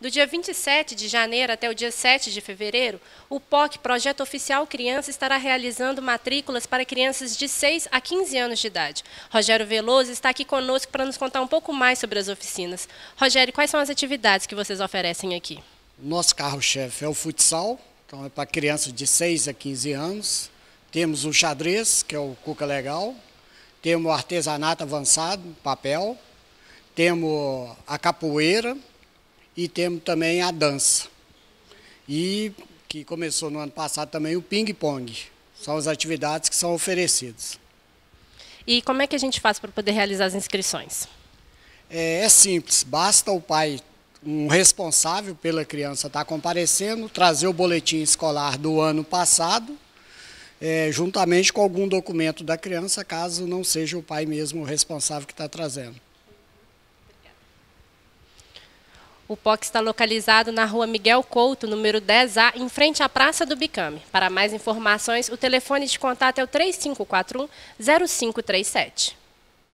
Do dia 27 de janeiro até o dia 7 de fevereiro, o POC, Projeto Oficial Criança, estará realizando matrículas para crianças de 6 a 15 anos de idade. Rogério Veloso está aqui conosco para nos contar um pouco mais sobre as oficinas. Rogério, quais são as atividades que vocês oferecem aqui? Nosso carro-chefe é o futsal, então é para crianças de 6 a 15 anos. Temos o xadrez, que é o Cuca Legal. Temos o artesanato avançado, papel. Temos a capoeira, e temos também a dança. E que começou no ano passado também o ping-pong. São as atividades que são oferecidas. E como é que a gente faz para poder realizar as inscrições? É, é simples, basta o pai, um responsável pela criança estar tá comparecendo, trazer o boletim escolar do ano passado, é, juntamente com algum documento da criança, caso não seja o pai mesmo o responsável que está trazendo. O POC está localizado na rua Miguel Couto, número 10A, em frente à Praça do Bicame. Para mais informações, o telefone de contato é o 3541 0537.